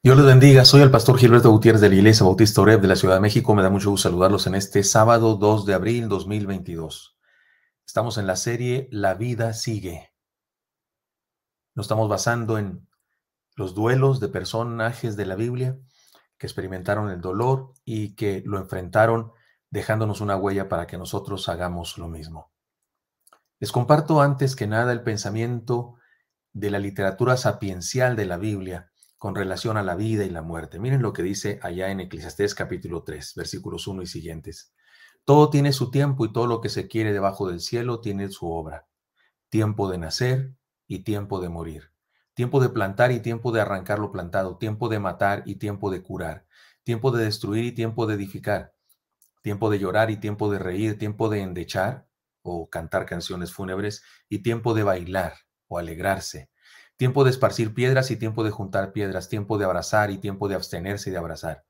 Dios les bendiga, soy el pastor Gilberto Gutiérrez de la Iglesia Bautista Oreb de la Ciudad de México. Me da mucho gusto saludarlos en este sábado 2 de abril 2022. Estamos en la serie La vida sigue. Nos estamos basando en los duelos de personajes de la Biblia que experimentaron el dolor y que lo enfrentaron dejándonos una huella para que nosotros hagamos lo mismo. Les comparto antes que nada el pensamiento de la literatura sapiencial de la Biblia con relación a la vida y la muerte. Miren lo que dice allá en Eclesiastés capítulo 3, versículos 1 y siguientes. Todo tiene su tiempo y todo lo que se quiere debajo del cielo tiene su obra. Tiempo de nacer y tiempo de morir. Tiempo de plantar y tiempo de arrancar lo plantado. Tiempo de matar y tiempo de curar. Tiempo de destruir y tiempo de edificar. Tiempo de llorar y tiempo de reír. Tiempo de endechar o cantar canciones fúnebres y tiempo de bailar o alegrarse Tiempo de esparcir piedras y tiempo de juntar piedras, tiempo de abrazar y tiempo de abstenerse de abrazar,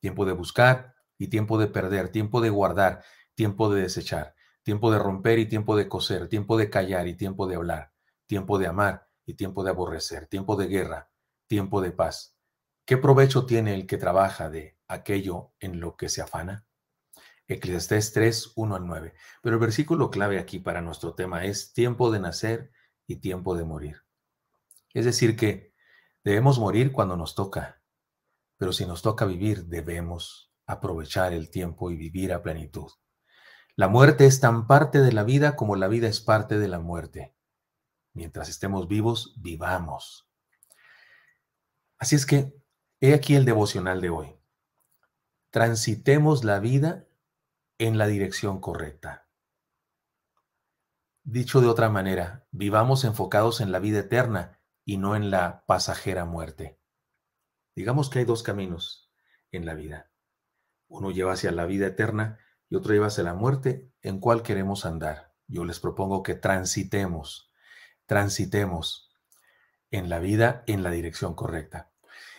tiempo de buscar y tiempo de perder, tiempo de guardar, tiempo de desechar, tiempo de romper y tiempo de coser, tiempo de callar y tiempo de hablar, tiempo de amar y tiempo de aborrecer, tiempo de guerra, tiempo de paz. ¿Qué provecho tiene el que trabaja de aquello en lo que se afana? Eclesiastés 3, 1 al 9. Pero el versículo clave aquí para nuestro tema es tiempo de nacer y tiempo de morir. Es decir, que debemos morir cuando nos toca, pero si nos toca vivir, debemos aprovechar el tiempo y vivir a plenitud. La muerte es tan parte de la vida como la vida es parte de la muerte. Mientras estemos vivos, vivamos. Así es que, he aquí el devocional de hoy. Transitemos la vida en la dirección correcta. Dicho de otra manera, vivamos enfocados en la vida eterna y no en la pasajera muerte. Digamos que hay dos caminos en la vida. Uno lleva hacia la vida eterna y otro lleva hacia la muerte. ¿En cuál queremos andar? Yo les propongo que transitemos, transitemos en la vida en la dirección correcta.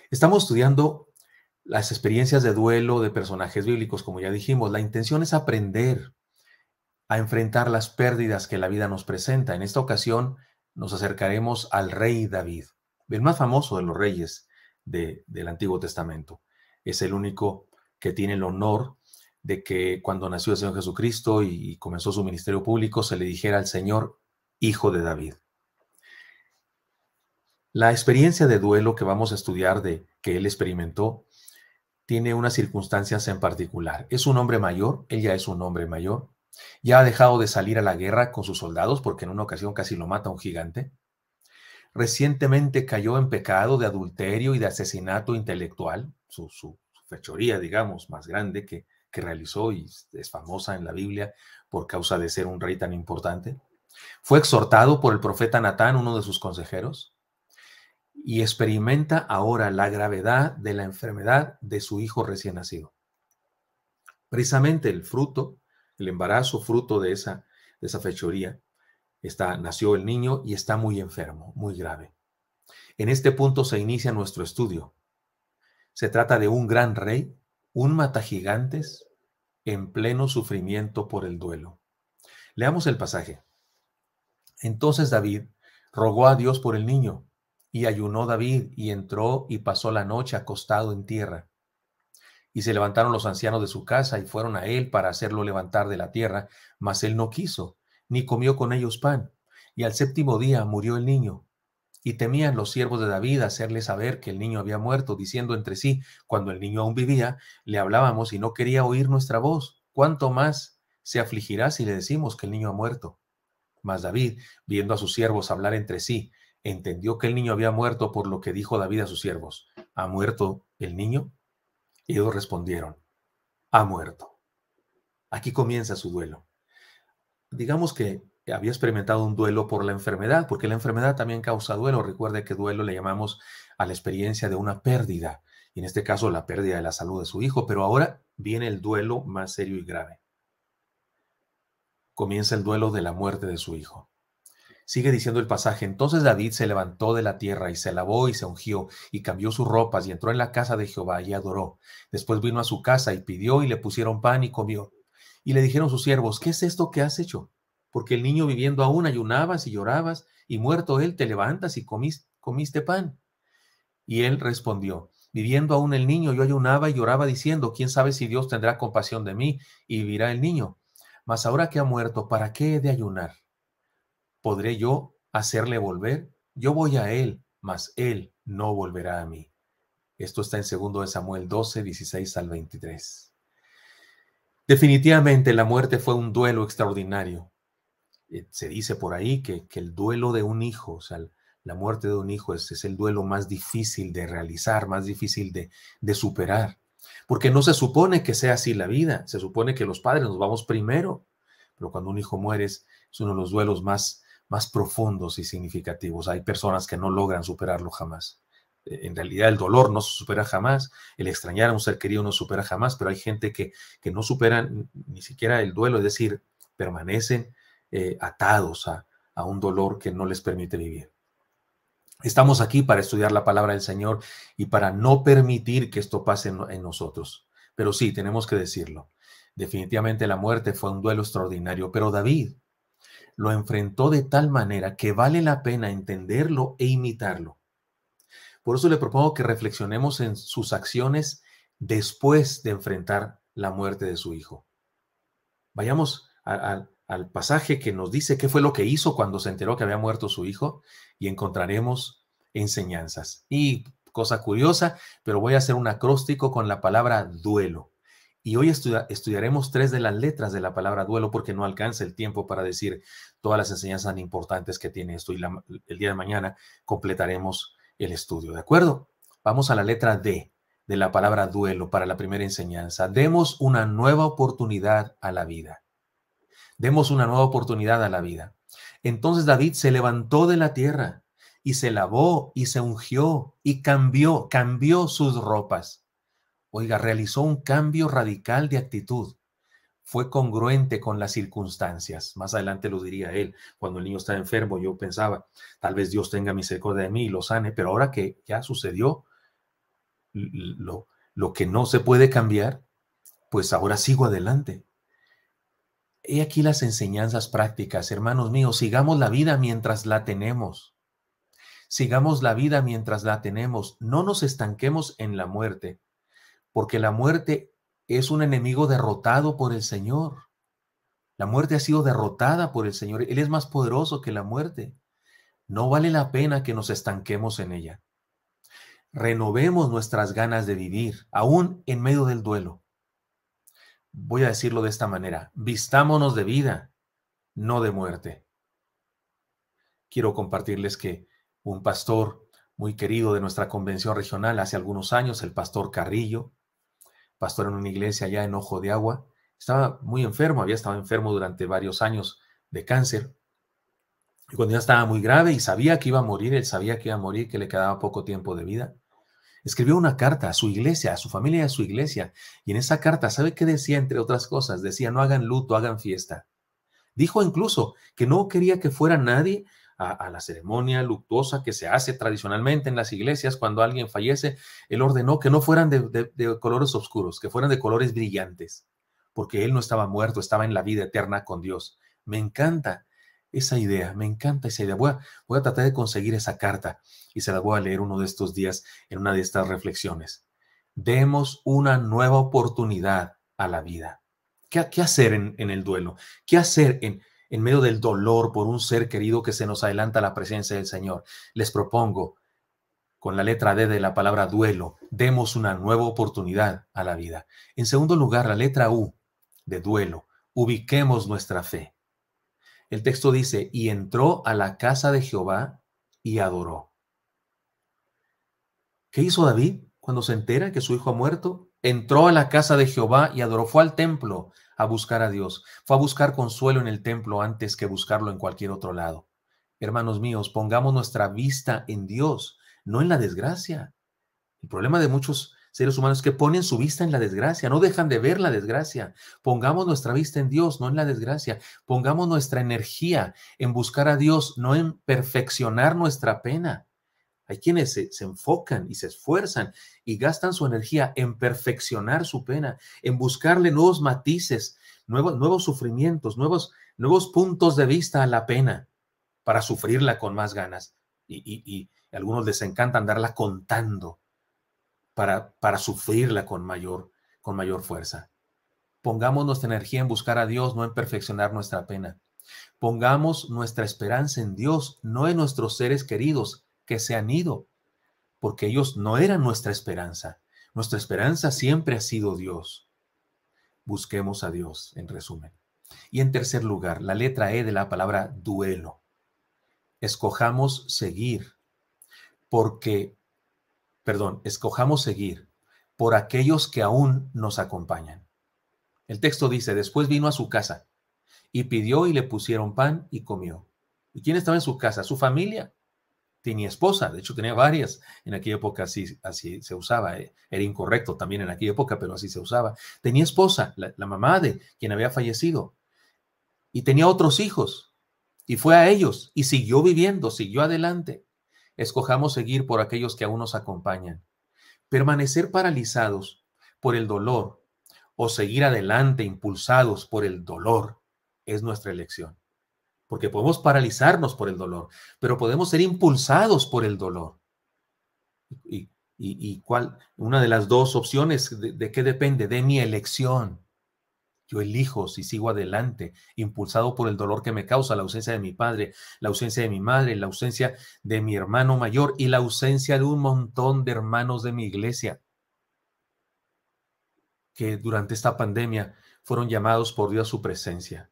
Estamos estudiando las experiencias de duelo de personajes bíblicos, como ya dijimos. La intención es aprender a enfrentar las pérdidas que la vida nos presenta. En esta ocasión, nos acercaremos al rey David, el más famoso de los reyes del Antiguo Testamento. Es el único que tiene el honor de que cuando nació el Señor Jesucristo y comenzó su ministerio público, se le dijera al Señor, Hijo de David. La experiencia de duelo que vamos a estudiar de que él experimentó tiene unas circunstancias en particular. Es un hombre mayor, él ya es un hombre mayor, ya ha dejado de salir a la guerra con sus soldados porque en una ocasión casi lo mata un gigante. Recientemente cayó en pecado de adulterio y de asesinato intelectual, su, fechoría, digamos, más grande que, que realizó y es famosa en la Biblia por causa de ser un rey tan importante. Fue exhortado por el profeta Natán, uno de sus consejeros, y experimenta ahora la gravedad de la enfermedad de su hijo recién nacido. Precisamente el fruto el embarazo fruto de esa, fechoría. Está, nació el niño y está muy enfermo, muy grave. En este punto se inicia nuestro estudio. Se trata de un gran rey, un matagigantes, en pleno sufrimiento por el duelo. Leamos el pasaje. Entonces David rogó a Dios por el niño, y ayunó David, y entró y pasó la noche acostado en tierra. Y se levantaron los ancianos de su casa y fueron a él para hacerlo levantar de la tierra, mas él no quiso, ni comió con ellos pan. Y al séptimo día murió el niño. Y temían los siervos de David hacerle saber que el niño había muerto, diciendo entre sí, cuando el niño aún vivía, le hablábamos y no quería oír nuestra voz. ¿Cuánto más se afligirá si le decimos que el niño ha muerto? Mas David, viendo a sus siervos hablar entre sí, entendió que el niño había muerto por lo que dijo David a sus siervos. ¿Ha muerto el niño? Y ellos respondieron, ha muerto. Aquí comienza su duelo. Digamos que había experimentado un duelo por la enfermedad, porque la enfermedad también causa duelo. Recuerde que duelo le llamamos a la experiencia de una pérdida, y en este caso la pérdida de la salud de su hijo, pero ahora viene el duelo más serio y grave. Comienza el duelo de la muerte de su hijo. Sigue diciendo el pasaje, entonces David se levantó de la tierra y se lavó y se ungió y cambió sus ropas y entró en la casa de Jehová y adoró. Después vino a su casa y pidió y le pusieron pan y comió. Y le dijeron sus siervos, ¿qué es esto que has hecho? Porque el niño viviendo aún ayunabas y llorabas y muerto él te levantas y comiste, comiste pan. Y él respondió, viviendo aún el niño yo ayunaba y lloraba diciendo, ¿quién sabe si Dios tendrá compasión de mí y vivirá el niño? Mas ahora que ha muerto, ¿para qué he de ayunar? ¿Podré yo hacerle volver? Yo voy a él, mas él no volverá a mí. Esto está en 2 Samuel 12, 16 al 23. Definitivamente la muerte fue un duelo extraordinario. Eh, se dice por ahí que, el duelo de un hijo, o sea, la muerte de un hijo es, es el duelo más difícil de realizar, más difícil de, de superar. Porque no se supone que sea así la vida, se supone que los padres nos vamos primero, pero cuando un hijo muere es, uno de los duelos más más profundos y significativos. Hay personas que no logran superarlo jamás. Eh, en realidad el dolor no se supera jamás, el extrañar a un ser querido no se supera jamás, pero hay gente que, no supera ni siquiera el duelo, es decir, permanecen eh, atados a, un dolor que no les permite vivir. Estamos aquí para estudiar la palabra del Señor y para no permitir que esto pase en nosotros. Pero sí, tenemos que decirlo. Definitivamente la muerte fue un duelo extraordinario, pero David lo enfrentó de tal manera que vale la pena entenderlo e imitarlo. Por eso le propongo que reflexionemos en sus acciones después de enfrentar la muerte de su hijo. Vayamos al pasaje que nos dice qué fue lo que hizo cuando se enteró que había muerto su hijo y encontraremos enseñanzas. Y cosa curiosa, pero voy a hacer un acróstico con la palabra duelo. Y hoy estudiaremos tres de las letras de la palabra duelo porque no alcanza el tiempo para decir todas las enseñanzas tan importantes que tiene esto y el día de mañana completaremos el estudio, ¿de acuerdo? Vamos a la letra D de la palabra duelo para la primera enseñanza. Demos una nueva oportunidad a la vida. Demos una nueva oportunidad a la vida. Entonces David se levantó de la tierra y se lavó y se ungió y cambió, cambió sus ropas Oiga, realizó un cambio radical de actitud. Fue congruente con las circunstancias. Más adelante lo diría él. Cuando el niño estaba enfermo, yo pensaba, tal vez Dios tenga misericordia de mí y lo sane, pero ahora que ya sucedió lo, lo que no se puede cambiar, pues ahora sigo adelante. He aquí las enseñanzas prácticas, hermanos míos, sigamos la vida mientras la tenemos. Sigamos la vida mientras la tenemos, no nos estanquemos en la muerte porque la muerte es un enemigo derrotado por el Señor. La muerte ha sido derrotada por el Señor. Él es más poderoso que la muerte. No vale la pena que nos estanquemos en ella. Renovemos nuestras ganas de vivir, aún en medio del duelo. Voy a decirlo de esta manera. Vistámonos de vida, no de muerte. Quiero compartirles que un pastor muy querido de nuestra convención regional hace algunos años, el pastor Carrillo, pastor en una iglesia allá en Ojo de Agua. Estaba muy enfermo, había estado enfermo durante varios años de cáncer. Y cuando ya estaba muy grave y sabía que iba a morir, él sabía que iba a morir, que le quedaba poco tiempo de vida, escribió una carta a su iglesia, a su familia y a su iglesia. Y en esa carta, ¿sabe qué decía, entre otras cosas? Decía, no hagan luto, hagan fiesta. Dijo incluso que no quería que fuera nadie a, la ceremonia luctuosa que se hace tradicionalmente en las iglesias cuando alguien fallece, él ordenó que no fueran de, colores oscuros, que fueran de colores brillantes, porque él no estaba muerto, estaba en la vida eterna con Dios. Me encanta esa idea, me encanta esa idea. Voy a, tratar de conseguir esa carta y se la voy a leer uno de estos días en una de estas reflexiones. Demos una nueva oportunidad a la vida. ¿Qué, qué hacer en, en, el duelo? ¿Qué hacer en, en medio del dolor por un ser querido que se nos adelanta a la presencia del Señor. Les propongo, con la letra D de la palabra duelo, demos una nueva oportunidad a la vida. En segundo lugar, la letra U de duelo, ubiquemos nuestra fe. El texto dice, y entró a la casa de Jehová y adoró. ¿Qué hizo David cuando se entera que su hijo ha muerto? Entró a la casa de Jehová y adoró, fue al templo a buscar a Dios, fue a buscar consuelo en el templo antes que buscarlo en cualquier otro lado. Hermanos míos, pongamos nuestra vista en Dios, no en la desgracia. El problema de muchos seres humanos es que ponen su vista en la desgracia, no dejan de ver la desgracia. Pongamos nuestra vista en Dios, no en la desgracia. Pongamos nuestra energía en buscar a Dios, no en perfeccionar nuestra pena. Hay quienes se, enfocan y se esfuerzan y gastan su energía en perfeccionar su pena, en buscarle nuevos matices, nuevos, nuevos sufrimientos, nuevos, nuevos puntos de vista a la pena para sufrirla con más ganas. Y, algunos les encanta andarla contando para, para sufrirla con mayor, con mayor fuerza. Pongamos nuestra energía en buscar a Dios, no en perfeccionar nuestra pena. Pongamos nuestra esperanza en Dios, no en nuestros seres queridos, que se han ido, porque ellos no eran nuestra esperanza. Nuestra esperanza siempre ha sido Dios. Busquemos a Dios, en resumen. Y en tercer lugar, la letra E de la palabra duelo. Escojamos seguir, porque, perdón, escojamos seguir por aquellos que aún nos acompañan. El texto dice, después vino a su casa y pidió y le pusieron pan y comió. ¿Y quién estaba en su casa? Su familia tenía esposa, de hecho tenía varias. En aquella época así, así se usaba, eh, era incorrecto también en aquella época, pero así se usaba. Tenía esposa, la mamá de quien había fallecido, y tenía otros hijos, y fue a ellos, y siguió viviendo, siguió adelante. Escojamos seguir por aquellos que aún nos acompañan. Permanecer paralizados por el dolor o seguir adelante impulsados por el dolor es nuestra elección porque podemos paralizarnos por el dolor, pero podemos ser impulsados por el dolor. ¿Y, cuál? Una de las dos opciones, de, ¿de qué depende? De mi elección. Yo elijo si sigo adelante, impulsado por el dolor que me causa la ausencia de mi padre, la ausencia de mi madre, la ausencia de mi hermano mayor y la ausencia de un montón de hermanos de mi iglesia que durante esta pandemia fueron llamados por Dios a su presencia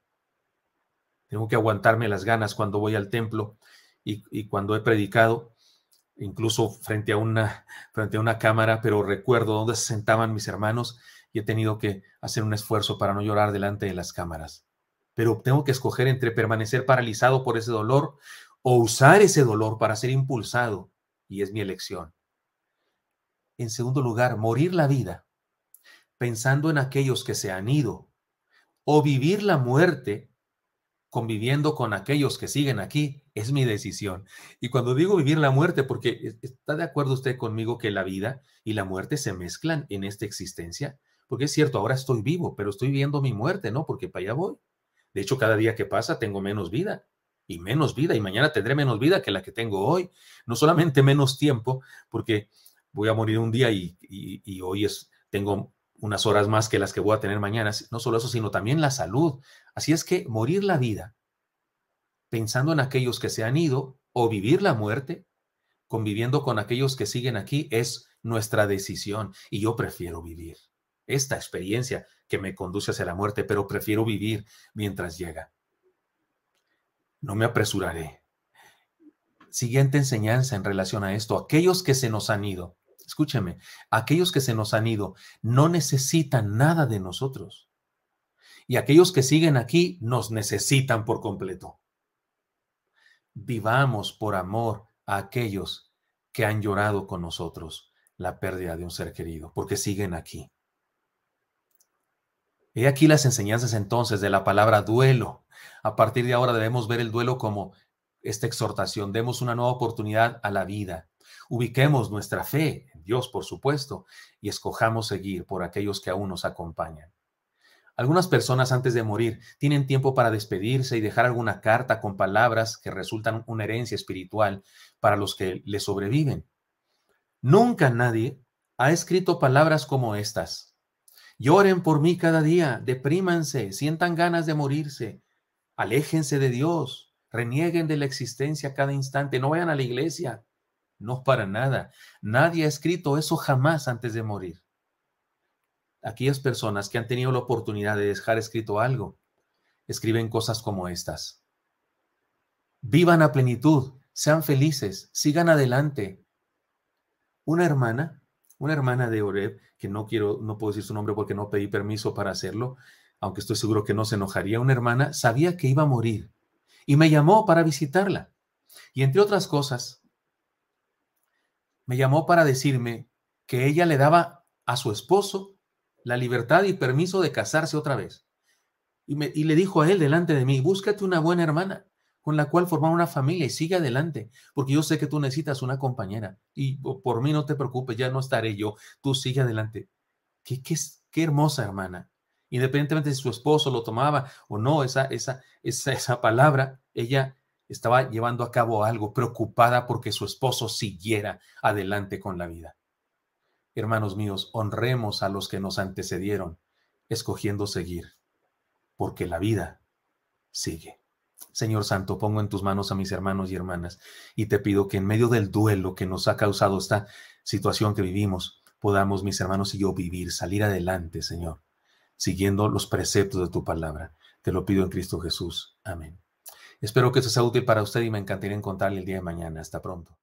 tengo que aguantarme las ganas cuando voy al templo y, cuando he predicado, incluso frente a, una, frente a una cámara, pero recuerdo dónde se sentaban mis hermanos y he tenido que hacer un esfuerzo para no llorar delante de las cámaras. Pero tengo que escoger entre permanecer paralizado por ese dolor o usar ese dolor para ser impulsado, y es mi elección. En segundo lugar, morir la vida pensando en aquellos que se han ido, o vivir la muerte conviviendo con aquellos que siguen aquí, es mi decisión. Y cuando digo vivir la muerte, porque está de acuerdo usted conmigo que la vida y la muerte se mezclan en esta existencia, porque es cierto, ahora estoy vivo, pero estoy viendo mi muerte, ¿no? Porque para allá voy. De hecho, cada día que pasa tengo menos vida y menos vida y mañana tendré menos vida que la que tengo hoy. No solamente menos tiempo, porque voy a morir un día y, hoy es, tengo unas horas más que las que voy a tener mañana. No solo eso, sino también la salud. Así es que morir la vida pensando en aquellos que se han ido o vivir la muerte conviviendo con aquellos que siguen aquí es nuestra decisión y yo prefiero vivir esta experiencia que me conduce hacia la muerte, pero prefiero vivir mientras llega. No me apresuraré. Siguiente enseñanza en relación a esto. Aquellos que se nos han ido, escúcheme, aquellos que se nos han ido no necesitan nada de nosotros y aquellos que siguen aquí nos necesitan por completo. Vivamos por amor a aquellos que han llorado con nosotros la pérdida de un ser querido, porque siguen aquí. He aquí las enseñanzas entonces de la palabra duelo. A partir de ahora debemos ver el duelo como esta exhortación. Demos una nueva oportunidad a la vida. Ubiquemos nuestra fe en Dios, por supuesto, y escojamos seguir por aquellos que aún nos acompañan. Algunas personas antes de morir tienen tiempo para despedirse y dejar alguna carta con palabras que resultan una herencia espiritual para los que le sobreviven. Nunca nadie ha escrito palabras como estas. Lloren por mí cada día, deprímanse, sientan ganas de morirse, aléjense de Dios, renieguen de la existencia cada instante, no vayan a la iglesia. No para nada. Nadie ha escrito eso jamás antes de morir aquellas personas que han tenido la oportunidad de dejar escrito algo, escriben cosas como estas. Vivan a plenitud, sean felices, sigan adelante. Una hermana, una hermana de Oreb, que no quiero, no puedo decir su nombre porque no pedí permiso para hacerlo, aunque estoy seguro que no se enojaría, una hermana sabía que iba a morir y me llamó para visitarla. Y entre otras cosas, me llamó para decirme que ella le daba a su esposo la libertad y permiso de casarse otra vez. Y, le dijo a él delante de mí, búscate una buena hermana con la cual formar una familia y sigue adelante, porque yo sé que tú necesitas una compañera y por mí no te preocupes, ya no estaré yo, tú sigue adelante. Qué, qué, qué hermosa hermana. Independientemente si su esposo lo tomaba o no, esa, esa, esa, esa palabra, ella estaba llevando a cabo algo preocupada porque su esposo siguiera adelante con la vida. Hermanos míos, honremos a los que nos antecedieron, escogiendo seguir, porque la vida sigue. Señor Santo, pongo en tus manos a mis hermanos y hermanas y te pido que en medio del duelo que nos ha causado esta situación que vivimos, podamos mis hermanos y yo vivir, salir adelante, Señor, siguiendo los preceptos de tu palabra. Te lo pido en Cristo Jesús. Amén. Espero que esto sea útil para usted y me encantaría encontrarle el día de mañana. Hasta pronto.